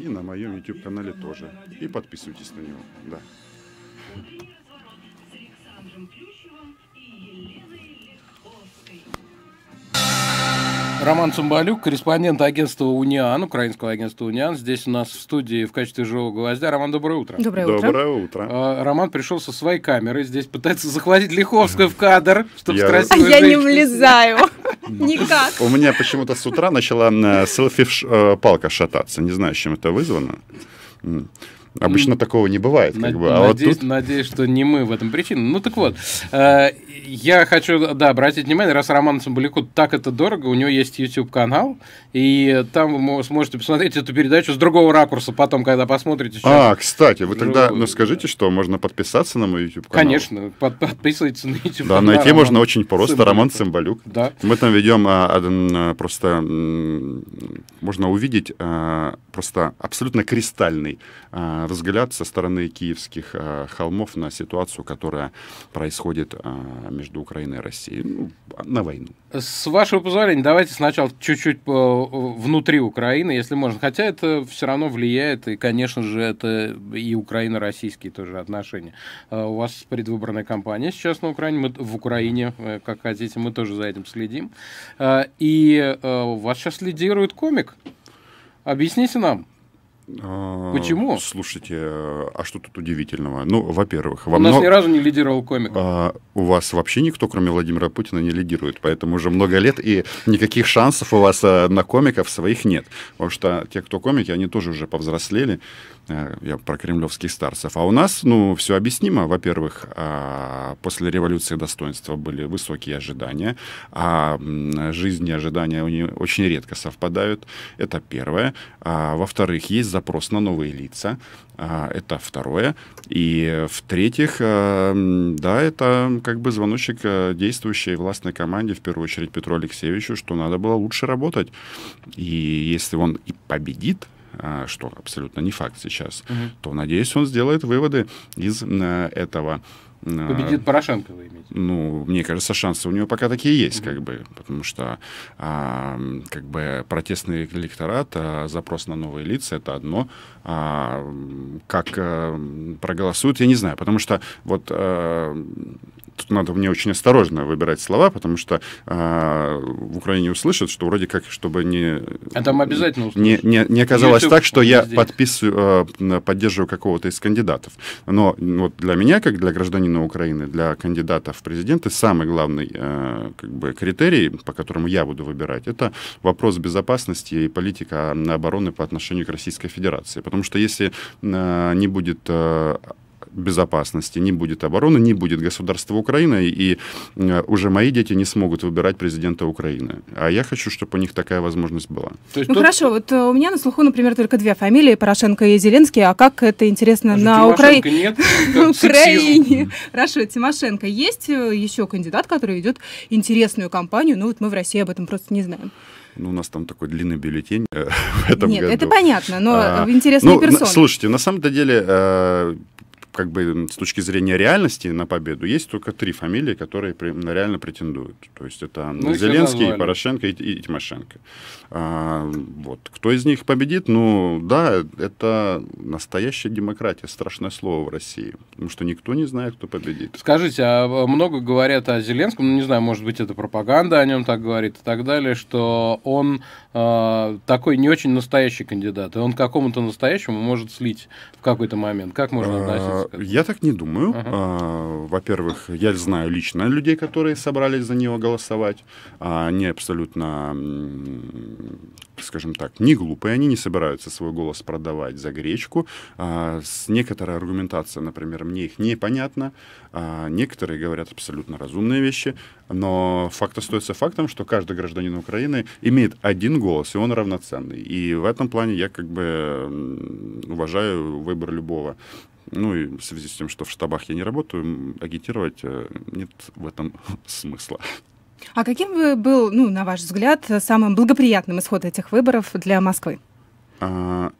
И на моем YouTube канале тоже. И подписывайтесь на него. Да. Роман Цымбалюк, корреспондент агентства «Униан», украинского агентства «Униан». Здесь у нас в студии в качестве живого гвоздя. Роман, доброе утро. Доброе утро. Доброе утро. А, Роман пришел со своей камерой. Здесь пытается захватить Лиховскую в кадр, чтобы я... с красивой Я не влезаю. Никак. У меня почему-то с утра начала э, селфи-палка э, шататься. Не знаю, чем это вызвано. Обычно такого не бывает. как бы. а надеюсь, вот тут... надеюсь, что не мы в этом причина. Ну так вот, э, я хочу, да, обратить внимание, раз Роман Цымбаляку так это дорого, у него есть YouTube-канал, и там вы сможете посмотреть эту передачу с другого ракурса потом, когда посмотрите. А, кстати, вы тогда, ну скажите, что можно подписаться на мой YouTube-канал? Конечно, под, подписывайтесь на YouTube-канал. Да, найти Роман можно очень просто, Цымбалюк. Роман Цымбалюк. Да. Мы там ведем а, а, просто, можно увидеть а, просто абсолютно кристальный а, Э, взгляд со стороны киевских э, холмов на ситуацию, которая происходит э, между Украиной и Россией, ну, на войну. С вашего позволения, давайте сначала чуть-чуть внутри Украины, если можно. Хотя это все равно влияет, и, конечно же, это и Украино-российские тоже отношения. У вас предвыборная кампания сейчас на Украине, мы, в Украине, как хотите, мы тоже за этим следим. И вас сейчас лидирует комик. Объясните нам, а, Почему? Слушайте, а что тут удивительного? Ну, во-первых, во У много... нас ни разу не лидировал комик. А, у вас вообще никто, кроме Владимира Путина, не лидирует, поэтому уже много лет, и никаких шансов у вас э, на комиков своих нет. Потому что те, кто комики, они тоже уже повзрослели. Э, я про кремлевских старцев. А у нас, ну, все объяснимо. Во-первых, а, после революции достоинства были высокие ожидания, а жизнь и ожидания очень редко совпадают. Это первое. А, во-вторых, есть запрос на новые лица. А, это второе. И э, в-третьих, э, да, это как бы звоночек э, действующей властной команде, в первую очередь Петру Алексеевичу, что надо было лучше работать. И если он и победит, а, что абсолютно не факт сейчас, угу. то, надеюсь, он сделает выводы из этого. Победит Порошенко, вы имеете? Ну, мне кажется, шансы у него пока такие есть, mm как бы, потому что а, как бы протестный электорат, а, запрос на новые лица — это одно. А, как а, проголосуют, я не знаю, потому что вот а, тут надо мне очень осторожно выбирать слова, потому что а, в Украине услышат, что вроде как, чтобы не... А там обязательно услышат. Не, не, не оказалось YouTube так, что я здесь. подписываю, а, поддерживаю какого-то из кандидатов. Но вот для меня, как для гражданина Украины, для кандидата в президенты, самый главный а, как бы, критерий, по которому я буду выбирать, это вопрос безопасности и политика обороны по отношению к Российской Федерации. Потому что если а, не будет безопасности, не будет обороны, не будет государства Украины и э, уже мои дети не смогут выбирать президента Украины. А я хочу, чтобы у них такая возможность была. То есть, ну тот... хорошо, вот э, у меня на слуху, например, только две фамилии, Порошенко и Зеленский, а как это интересно а на Украине? нет? Украине. Хорошо, Тимошенко. Есть э, еще кандидат, который ведет интересную кампанию, но ну, вот мы в России об этом просто не знаем. Ну, у нас там такой длинный бюллетень в этом Нет, году. это понятно, но а, интересная ну, персона. На, слушайте, на самом-то деле, как бы с точки зрения реальности на победу есть только три фамилии, которые реально претендуют. То есть это ну, Зеленский, и Порошенко и, и, и Тимошенко. А, вот. Кто из них победит? Ну да, это настоящая демократия, страшное слово в России, потому что никто не знает, кто победит. Скажите, а, а много говорят о Зеленском, ну не знаю, может быть это пропаганда о нем так говорит и так далее, что он э, такой не очень настоящий кандидат, и он какому-то настоящему может слить в какой-то момент. Как можно а, относиться? Э, я так не думаю. Угу. А, во-первых, я знаю лично людей, которые собрались за него голосовать. А, они абсолютно, скажем так, не глупые. Они не собираются свой голос продавать за гречку. А, с некоторой аргументацией, например, мне их непонятно. А, некоторые говорят абсолютно разумные вещи. Но факт остается фактом, что каждый гражданин Украины имеет один голос, и он равноценный. И в этом плане я как бы уважаю выбор любого ну и в связи с тем, что в штабах я не работаю, агитировать э, нет в этом смысла. А каким был, ну, на ваш взгляд, самым благоприятным исход этих выборов для Москвы? А,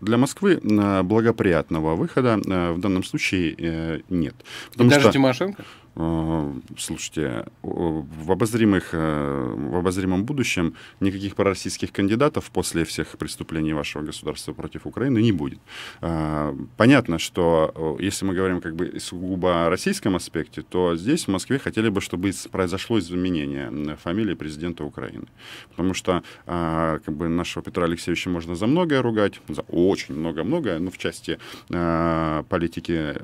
для Москвы э, благоприятного выхода э, в данном случае нет. И даже что... Тимошенко? Э, слушайте, в, обозримых, э, в обозримом будущем никаких пророссийских кандидатов после всех преступлений вашего государства против Украины не будет. Э, понятно, что если мы говорим как бы сугубо о российском аспекте, то здесь в Москве хотели бы, чтобы произошло изменение фамилии президента Украины. Потому что как бы нашего Петра Алексеевича можно за многое ругать, за очень много-многое, но в части политики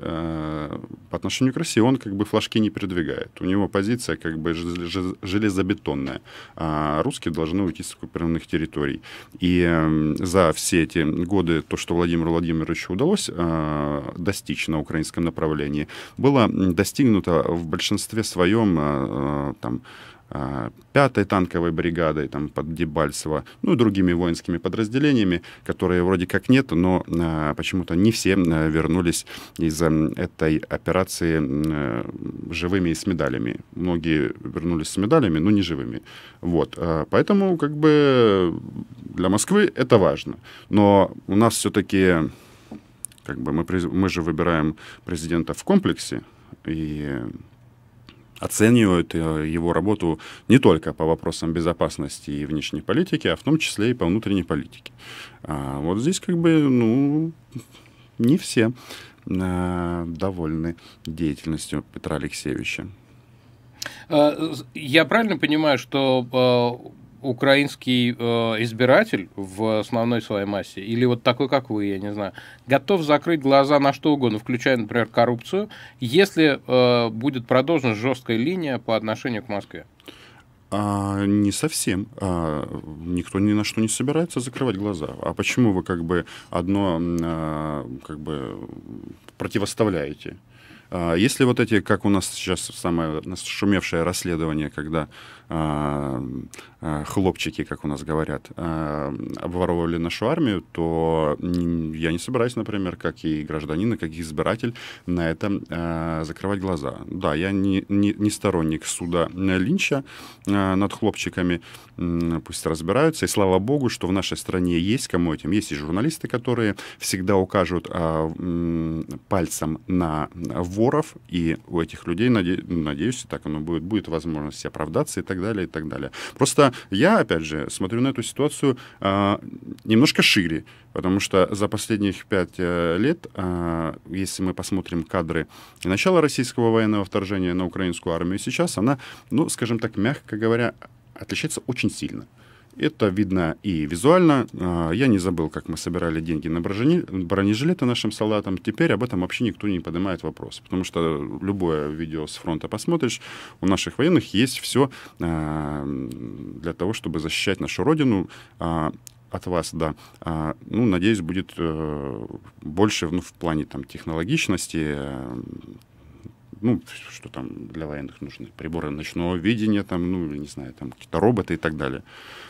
по отношению к России он как бы флажки не продвигает. У него позиция как бы железобетонная. А русские должны уйти с оккупированных территорий. И эм, за все эти годы то, что Владимиру Владимировичу удалось э, достичь на украинском направлении, было достигнуто в большинстве своем э, э, там, а, пятой танковой бригадой там, под Дебальцево, ну и другими воинскими подразделениями, которые вроде как нет, но а, почему-то не все а, вернулись из этой операции живыми и с медалями. Многие вернулись с медалями, но не живыми. Вот. Поэтому как бы для Москвы это важно. Но у нас все-таки как бы мы, мы же выбираем президента в комплексе, и оценивают э, его работу не только по вопросам безопасности и внешней политики, а в том числе и по внутренней политике. А вот здесь как бы, ну, не все э, довольны деятельностью Петра Алексеевича. Э, я правильно понимаю, что украинский э, избиратель в основной своей массе, или вот такой, как вы, я не знаю, готов закрыть глаза на что угодно, включая, например, коррупцию, если э, будет продолжена жесткая линия по отношению к Москве? А, не совсем. А, никто ни на что не собирается закрывать глаза. А почему вы как бы одно а, как бы противоставляете? А, если вот эти, как у нас сейчас самое шумевшее расследование, когда а, а, хлопчики, как у нас говорят, а, обворовывали нашу армию, то я не собираюсь, например, как и гражданин, и как и избиратель, на это закрывать глаза. Да, я не, не, не сторонник суда Линча над хлопчиками, пусть разбираются, и слава богу, что в нашей стране есть кому этим. Есть и журналисты, которые всегда укажут пальцем на воров, и у этих людей, надеюсь, так оно будет, будет возможность оправдаться и так так далее, и так далее. Просто я, опять же, смотрю на эту ситуацию э, немножко шире, потому что за последних пять э, лет, э, если мы посмотрим кадры начала российского военного вторжения на украинскую армию сейчас, она, ну, скажем так, мягко говоря, отличается очень сильно. Э, это видно и визуально. А, я не забыл, как мы собирали деньги на бронежилеты нашим солдатам. Теперь об этом вообще никто не поднимает вопрос. Потому что любое видео с фронта посмотришь, у наших военных есть все а, для того, чтобы защищать нашу родину а, от вас, да. ну, надеюсь, будет э, больше ну, в плане там технологичности, э, ну, что там для военных нужны, приборы ночного видения, там, ну, не знаю, там какие-то роботы и так далее.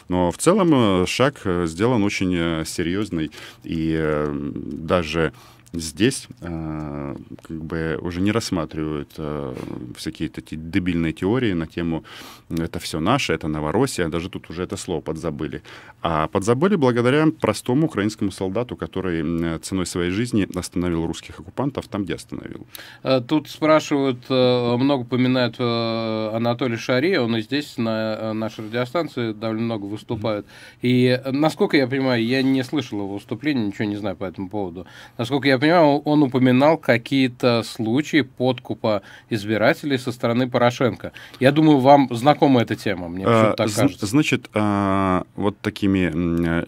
Но в целом э, шаг э, сделан очень э, серьезный, и даже здесь э, как бы уже не рассматривают э, всякие эти дебильные теории на тему «это все наше», «это Новороссия», даже тут уже это слово подзабыли. А подзабыли благодаря простому украинскому солдату, который ценой своей жизни остановил русских оккупантов там, где остановил. Э, тут спрашивают, э, много поминают э, Анатолий Шария, он и здесь на нашей радиостанции довольно много выступает. И, насколько я понимаю, я не слышал его выступления, ничего не знаю по этому поводу. Насколько я понимаю, он упоминал какие-то случаи подкупа избирателей со стороны Порошенко. Я думаю, вам знакома эта тема, мне а, так кажется. Значит, а, вот такими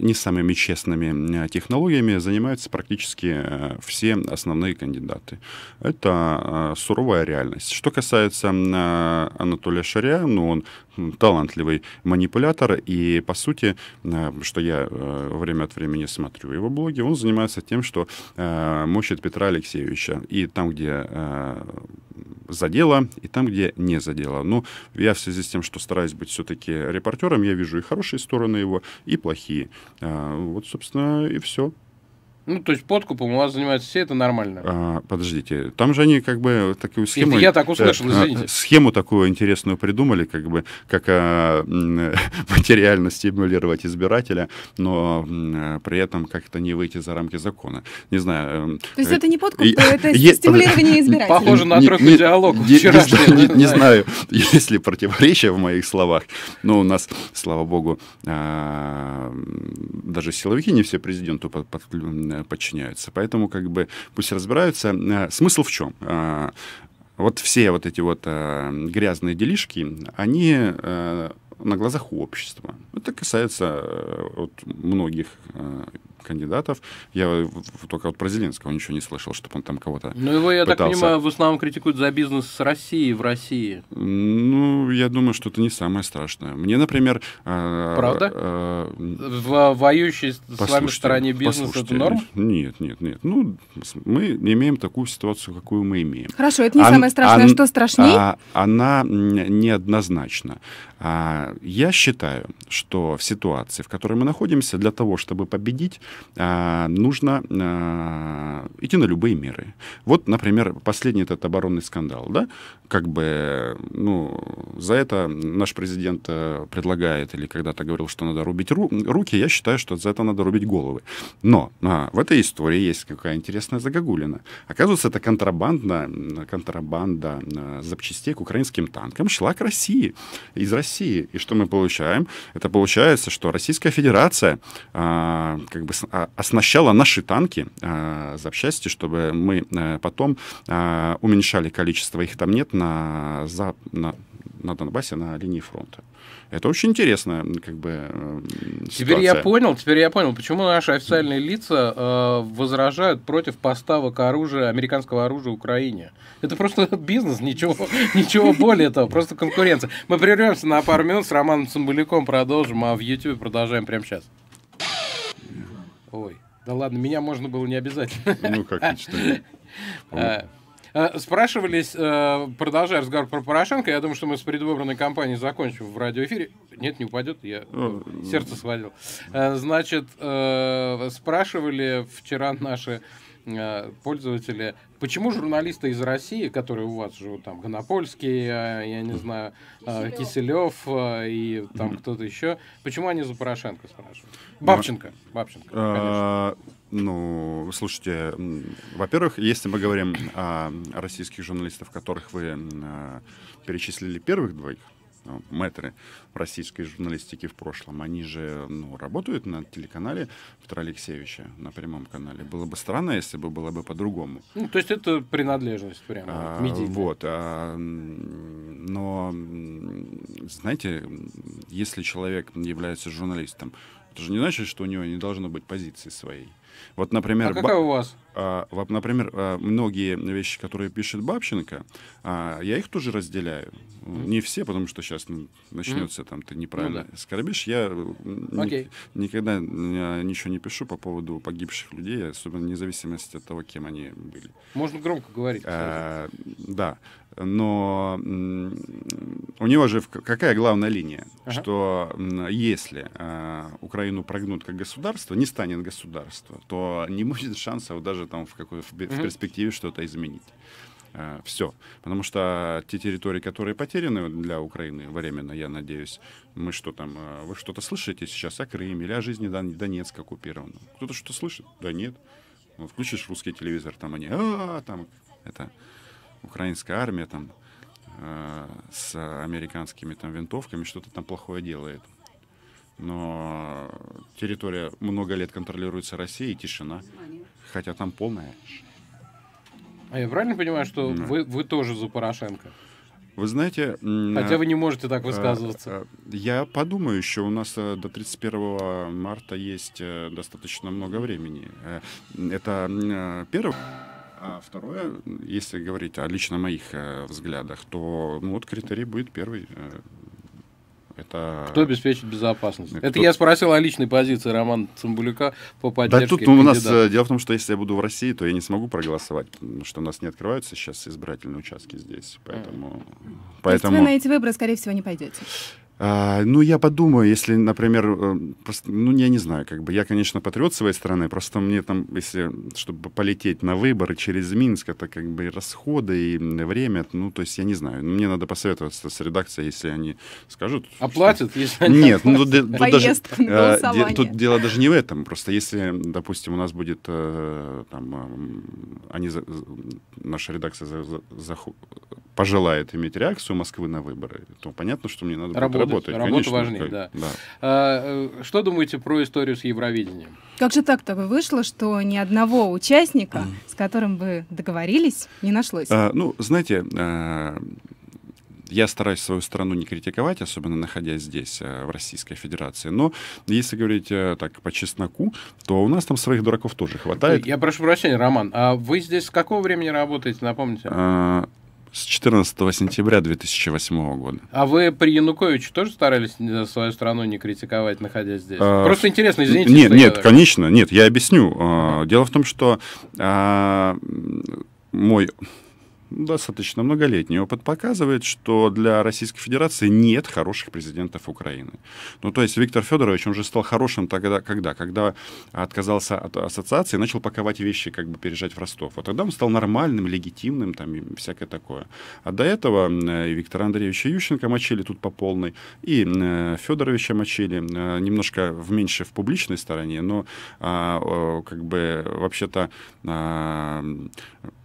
не самыми честными технологиями занимаются практически э, все основные кандидаты. Это а, суровая реальность. Что касается Анатолия Шаря, ну, он талантливый манипулятор, и по сути, э, что я э, время от времени смотрю его блоги, он занимается тем, что э, мощит Петра Алексеевича. И там, где задело, и там, где не задело. Но ну, я в связи с тем, что стараюсь быть все-таки репортером, я вижу и хорошие стороны его, и плохие. Вот, собственно, и все. Ну, то есть подкупом у вас занимаются все, это нормально. А, подождите, там же они как бы такую схему... я так услышал, извините. А, схему такую интересную придумали, как бы, как а, материально стимулировать избирателя, но а, при этом как-то не выйти за рамки закона. Не знаю... Эм, то есть э, это не подкуп, я, это я, стимулирование избирателя? Похоже на тройку диалог не, Не, не, не знаю, есть ли противоречия в моих словах, но у нас, слава богу, а, даже силовики не все президенту под, под, Э, подчиняются. Поэтому как бы пусть разбираются. Э, смысл в чем? Э, вот все вот эти вот грязные делишки, они на глазах у общества. Это касается вот, многих кандидатов. Я только вот про Зеленского ничего не слышал, чтобы он там кого-то Ну, его, я пытался... так понимаю, в основном критикуют за бизнес с России в России. Ну, я думаю, что это не самое страшное. Мне, например... Э, Правда? Э, в воюющей с вами стороне бизнеса это норм? Нет, нет, нет. Ну, мы имеем такую ситуацию, какую мы имеем. Хорошо, это не а, самое страшное. А, что страшнее? А, она неоднозначна. А, я считаю, что в ситуации, в которой мы находимся, для того, чтобы победить, а, нужно а, идти на любые меры. Вот, например, последний этот оборонный скандал, да, как бы, ну, за это наш президент э, предлагает или когда-то говорил, что надо рубить ру руки, я считаю, что за это надо рубить головы. Но а, в этой истории есть какая интересная загогулина. Оказывается, это контрабанда, контрабанда а, запчастей к украинским танкам шла к России, из России. И что мы получаем? Это получается, что Российская Федерация а, как бы с а, оснащала наши танки а, запчасти, чтобы мы э, потом а, уменьшали количество, их там нет, на, за, на, на Донбассе, на линии фронта. Это очень интересная, как бы. Ситуация. Теперь я понял, теперь я понял, почему наши официальные лица э, возражают против поставок оружия американского оружия Украине. Это просто бизнес, ничего, ничего более того, просто конкуренция. Мы прервемся на пару минут с Романом Цымбалюком, продолжим, а в YouTube продолжаем прямо сейчас. Ой, да ладно, меня можно было не обязательно. Ну, как лично. А, а, спрашивались, э, продолжая разговор про Порошенко, я думаю, что мы с предвыборной кампанией закончим в радиоэфире. Нет, не упадет, я ну. сердце свалил. Э, значит, э, спрашивали вчера наши Э, пользователи. Почему журналисты из России, которые у вас живут, там, Гонопольский, э, я не знаю, э, Киселев, Киселев и там mm-hmm. кто-то еще, почему они за Порошенко спрашивают? Ну, Бабченко, Но... Бабченко, а, конечно. Ну, слушайте, во-первых, если мы говорим о российских журналистов, которых вы перечислили первых двоих, Э, мэтры в российской журналистике в прошлом, они же ну, работают на телеканале Петра Алексеевича, на прямом канале. Было бы странно, если бы было бы по-другому. Ну, то есть это принадлежность прямо а, Вот. А, но, знаете, если человек является журналистом, это же не значит, что у него не должно быть позиции своей. Вот, например... А какая ба... у вас? А, например, а, многие вещи, которые пишет Бабченко, а, я их тоже разделяю. Mm-hmm. Не все, потому что сейчас начнется mm-hmm. там, ты ну неправильно ну, да. скорбишь. Я okay. Э, ни- никогда а, ничего не пишу по поводу погибших людей, особенно вне зависимости от того, кем они были. Можно громко говорить. А, да, но у него же какая главная линия, ага. что если а, Украину прогнут как государство, не станет государство то не будет шансов даже там в, какой, в, в перспективе что-то изменить э, все. Потому что те территории, которые потеряны для Украины временно, я надеюсь, мы что там, э, вы что-то слышите сейчас о Крыме или о жизни Донецка оккупированного? Кто-то что-то слышит? Да нет. Вот включишь русский телевизор, там они, а, там, это украинская армия там э, с американскими там винтовками что-то там плохое делает но территория много лет контролируется Россией, тишина, хотя там полная. А я правильно понимаю, что да. вы, вы тоже за Порошенко? Вы знаете... Хотя вы не можете так э, высказываться. Э, я подумаю еще. У нас э, до 31 марта есть достаточно много времени. Это первое. А второе, если говорить о лично моих взглядах, то ну, вот критерий будет первый это... Кто обеспечит безопасность? Э, кто... Это я спросил о личной позиции Романа Цымбулюка по поддержке Да тут ну, у нас э, дело в том, что если я буду в России, то я не смогу проголосовать, потому что у нас не открываются сейчас избирательные участки здесь. Поэтому... Mm. поэтому... То есть вы на эти выборы, скорее всего, не пойдете? А, ну, я подумаю, если, например, э, просто, ну, я не знаю, как бы, я, конечно, патриот своей страны, просто мне там, если, чтобы полететь на выборы через Минск, это как бы и расходы, и время, ну, то есть я не знаю, ну, мне надо посоветоваться с редакцией, если они скажут. Оплатят, что... если они Нет, ну, тут, даже, а, тут дело даже не в этом, просто если, допустим, у нас будет э, там, э, они, наша редакция пожелает иметь реакцию Москвы на выборы, то понятно, что мне надо Работа работать. Работа конечно, важнее, как, да. да. А, э, что думаете про историю с Евровидением? Как же так-то вышло, что ни одного участника, mm. с которым вы договорились, не нашлось? А, ну, знаете, а я стараюсь свою страну не критиковать, особенно находясь здесь, э, в Российской Федерации. Но если говорить так по чесноку, то у нас там своих дураков тоже хватает. Я прошу прощения, Роман, а вы здесь с какого времени работаете, напомните? А, с 14 сентября 2008 года. А вы при Януковиче тоже старались э, свою страну не критиковать, находясь здесь? А, Просто интересно, извините. Нет, нет, я... конечно, нет, я объясню. А, дело в том, что а, мой достаточно многолетний опыт показывает, что для Российской Федерации нет хороших президентов Украины. Ну, то есть Виктор Федорович, он же стал хорошим тогда, когда? Когда отказался от ассоциации, начал паковать вещи, как бы переезжать в Ростов. Вот тогда он стал нормальным, легитимным, там, всякое такое. А до этого э, и Виктора Андреевича Ющенко мочили тут по полной, и э, Федоровича мочили, э, немножко в меньше в публичной стороне, но а, как бы вообще-то а,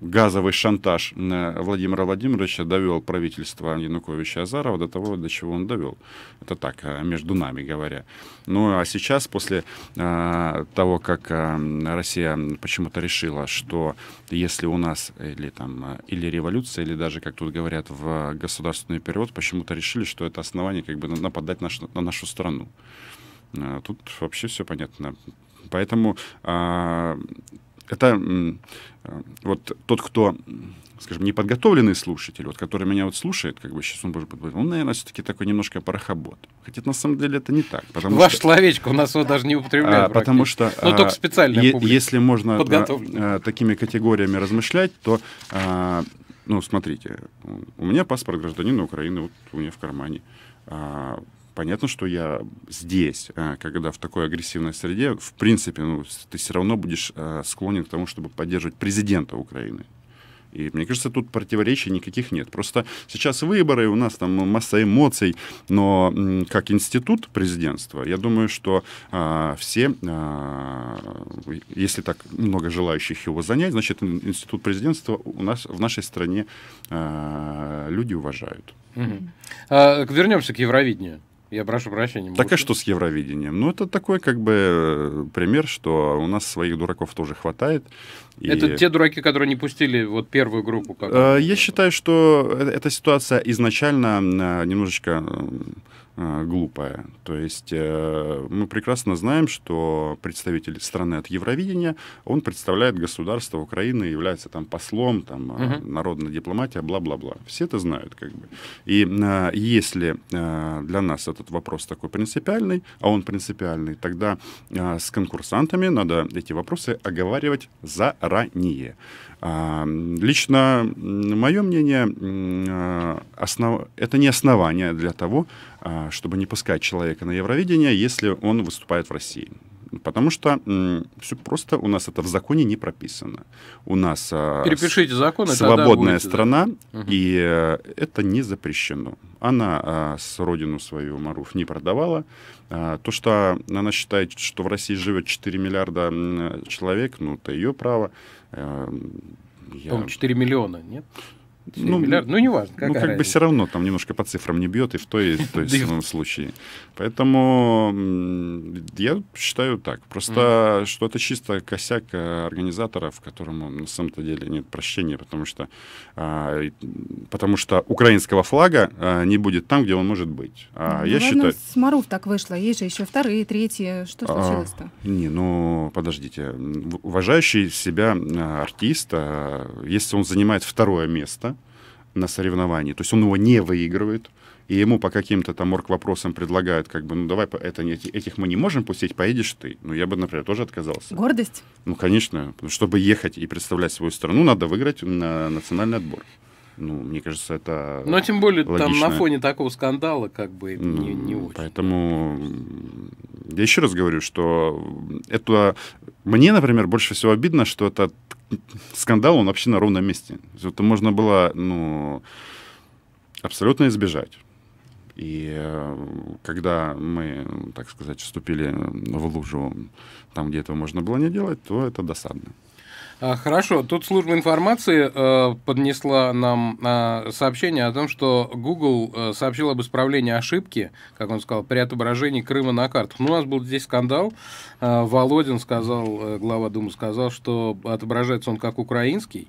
газовый шантаж именно Владимира Владимировича довел правительство Януковича Азарова до того, до чего он довел. Это так, э, между нами говоря. Ну а сейчас, после э, того, как э, Россия почему-то решила, что если у нас или, там, э, или революция, или даже, как тут говорят, в государственный период, почему-то решили, что это основание как бы нападать наш, на нашу страну. А, тут вообще все понятно. Поэтому а, это вот тот, кто скажем, неподготовленный слушатель, вот, который меня вот слушает, как бы сейчас он может быть, он, наверное, все-таки такой немножко порохобот. Хотя на самом деле это не так. Потому Ваш что... словечко у нас его даже не употребляют. А, потому что... ну а, только специально. если можно а, а, такими категориями размышлять, то... А, ну, смотрите, у меня паспорт гражданина Украины, вот у меня в кармане. А, понятно, что я здесь, а, когда в такой агрессивной среде, в принципе, ну, ты все равно будешь а, склонен к тому, чтобы поддерживать президента Украины. И мне кажется, тут противоречий никаких нет. Просто сейчас выборы, у нас там масса эмоций, но как институт президентства, я думаю, что а, все, а, если так много желающих его занять, значит, институт президентства у нас в нашей стране а, люди уважают. Угу. А, вернемся к Евровидению. Я прошу прощения. Так а что с Евровидением? Ну, это такой как бы э, пример, что у нас своих дураков тоже хватает. И... Это те дураки, которые не пустили вот первую группу? Как э, Я считаю, что э, эта ситуация изначально немножечко Э, глупая. То есть э, мы прекрасно знаем, что представитель страны от Евровидения, он представляет государство Украины, является там послом, там угу. Э, народная дипломатия, бла-бла-бла. Все это знают как бы. И если для нас этот вопрос такой принципиальный, а он принципиальный, тогда с конкурсантами надо эти вопросы оговаривать заранее. А, лично мое мнение, это не основание для того, а, а, чтобы не пускать человека на Евровидение, если он выступает в России. Потому что все просто у нас это в законе не прописано. У нас а, Перепишите закон, свободная будете, страна, да. и э, это не запрещено. Она а, с родину свою Маруф не продавала. То, что она считает, что в России живет 4 миллиарда человек, ну, это ее право. Эм, я... по 4 миллиона, нет? ну, миллиард, ну неважно. Ну, как разница? бы все равно там немножко по цифрам не бьет, и в той, и ну, в той случае. Поэтому я считаю так. Просто что это чисто косяк э, организаторов, которому на самом-то деле нет прощения, потому что, а, потому что украинского флага а, не будет там, где он может быть. А, ну, я ну, считаю... С Маруф так вышло, есть же еще вторые, третьи. Что а, случилось-то? А, не, ну подождите. Уважающий себя артист, а, если он занимает второе место, на соревновании. То есть он его не выигрывает, и ему по каким-то там орг-вопросам предлагают, как бы, ну давай, это этих мы не можем пустить, поедешь ты. Ну я бы, например, тоже отказался. Гордость? Ну, конечно. Чтобы ехать и представлять свою страну, надо выиграть на национальный отбор. Ну, мне кажется, это Но тем более логично. там на фоне такого скандала как бы ну, не, не очень. Поэтому я еще раз говорю, что это... Мне, например, больше всего обидно, что это скандал, он вообще на ровном месте. Это можно было ну, абсолютно избежать. И э, когда мы, так сказать, вступили в лужу там, где этого можно было не делать, то это досадно. А, хорошо, тут служба информации э, поднесла нам э, сообщение о том, что Google э, сообщил об исправлении ошибки, как он сказал, при отображении Крыма на картах. Ну, у нас был здесь скандал. Э, Володин сказал, э, глава Думы сказал, что отображается он как украинский,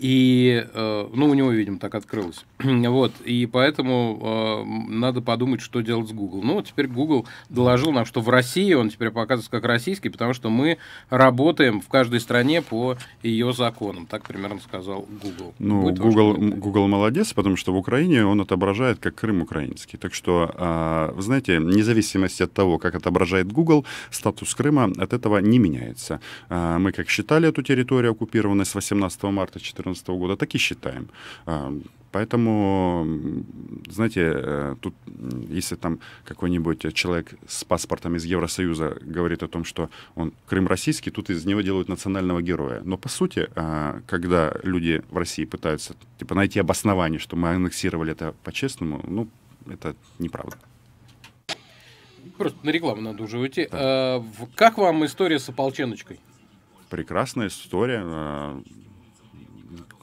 и, э, ну, у него, видимо, так открылось. вот, и поэтому э, надо подумать, что делать с Google. Ну, вот теперь Google доложил нам, что в России он теперь показывается как российский, потому что мы работаем в каждой стране по ее законам. Так примерно сказал Google. Ну, Google, Google молодец, потому что в Украине он отображает как Крым украинский. Так что, а, вы знаете, вне зависимости от того, как отображает Google, статус Крыма от этого не меняется. А, мы как считали эту территорию оккупированной с 18 марта 14 2014 года, так и считаем. А, поэтому, знаете, э, тут, если там какой-нибудь человек с паспортом из Евросоюза говорит о том, что он Крым российский, тут из него делают национального героя. Но, по сути, а, когда люди в России пытаются типа, найти обоснование, что мы аннексировали это по-честному, ну, это неправда. Просто на рекламу надо уже уйти. Да. А, как вам история с ополченочкой? Прекрасная история а,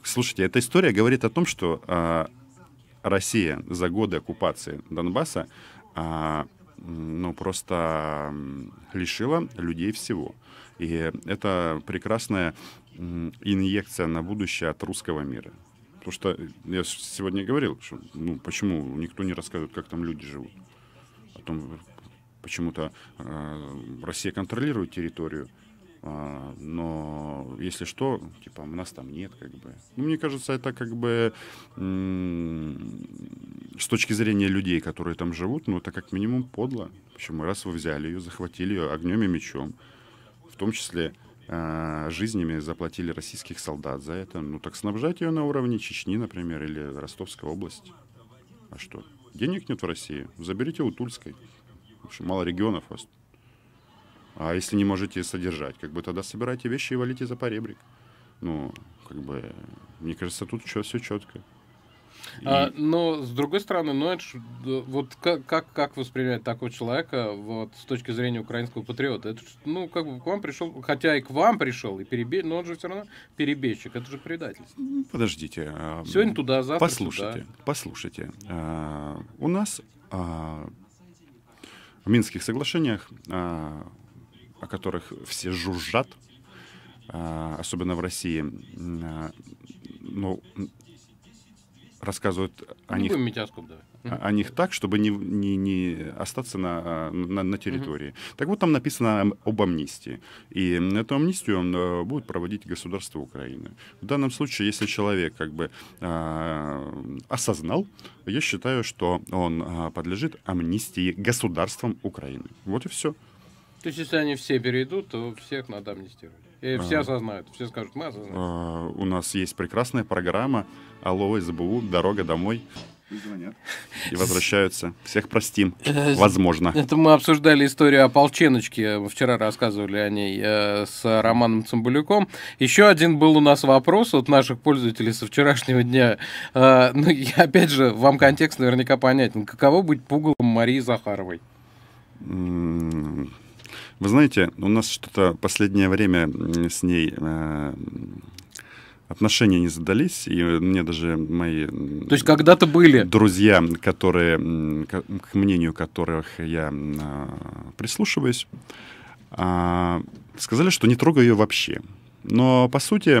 Слушайте, эта история говорит о том, что э, Россия за годы оккупации Донбасса э, ну, просто лишила людей всего. И это прекрасная инъекция на будущее от русского мира. Потому что э, я сегодня говорил, что ну, почему никто не рассказывает, как там люди живут. О том, почему-то э, Россия контролирует территорию, а, но если что, типа, у нас там нет, как бы. Ну, мне кажется, это как бы с точки зрения людей, которые там живут, ну, это как минимум подло. Почему? Раз вы взяли ее, захватили ее огнем и мечом, в том числе а, жизнями заплатили российских солдат за это, ну, так снабжать ее на уровне Чечни, например, или Ростовской области. А что? Денег нет в России. Заберите у Тульской. В общем, мало регионов у вас. А если не можете содержать, как бы тогда собирайте вещи и валите за поребрик. Ну, как бы, мне кажется, тут что, все четко. А, и... А, но с другой стороны, ну это ж, вот как, как, как воспринимать такого человека вот с точки зрения украинского патриота? Это ж, ну как бы к вам пришел, хотя и к вам пришел и перебе, но он же все равно перебежчик, это же предательство. Подождите. А, Сегодня туда, завтра Послушайте, туда. послушайте. А, у нас а, в Минских соглашениях а, о которых все жужжат, а, особенно в России, ну, рассказывают о Любым ну, них, давай. о них так, чтобы не, не, не остаться на, а, на, на территории. Угу. Так вот, там написано об амнистии. И эту амнистию э, будет проводить государство Украины. В данном случае, если человек как бы осознал, я считаю, что он подлежит амнистии государством Украины. Вот и все. То есть, если они все перейдут, то всех надо амнистировать. И а, все осознают, все скажут, мы осознаем. А, у нас есть прекрасная программа «Алло, СБУ, дорога домой». И возвращаются. Всех простим. Э, Возможно. Это мы обсуждали историю о Полченочке. Вчера рассказывали о ней э, с Романом Цымбалюком. Еще один был у нас вопрос от наших пользователей со вчерашнего дня. Э, ну, я, опять же, вам контекст наверняка понятен. Каково быть пугалом Марии Захаровой? Вы знаете, у нас что-то последнее время с ней э, отношения не задались, и мне даже мои... То есть когда-то были? Друзья, которые, к мнению которых я э, прислушиваюсь, э, сказали, что не трогаю ее вообще. Но, по сути, э,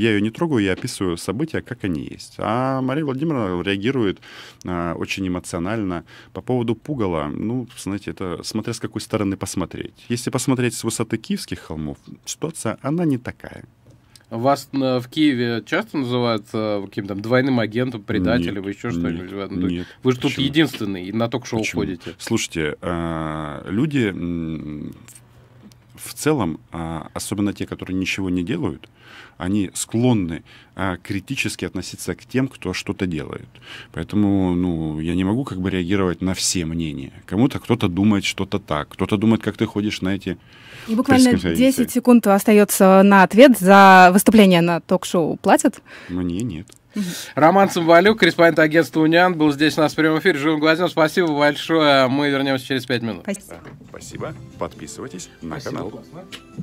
я ее не трогаю, я описываю события, как они есть. А Мария Владимировна реагирует э, очень эмоционально. По поводу пугала, ну, знаете, это смотря с какой стороны посмотреть. Если посмотреть с высоты киевских холмов, ситуация, она не такая. Вас э, в Киеве часто называют каким-то двойным агентом, предателем, нет, еще что-нибудь? Нет, нет. Вы же тут Почему? единственный, на ток-шоу ходите. Слушайте, люди в в целом, а, особенно те, которые ничего не делают, они склонны а, критически относиться к тем, кто что-то делает. Поэтому ну, я не могу как бы реагировать на все мнения. Кому-то кто-то думает что-то так, кто-то думает, как ты ходишь на эти... И буквально 10 секунд остается на ответ. За выступление на ток-шоу платят? Мне ну, нет. Роман Цымбалюк, корреспондент агентства «Униан», был здесь у нас в прямом эфире. Живым глазем, спасибо большое. Мы вернемся через пять минут. Спасибо. Спасибо. Подписывайтесь на спасибо. канал.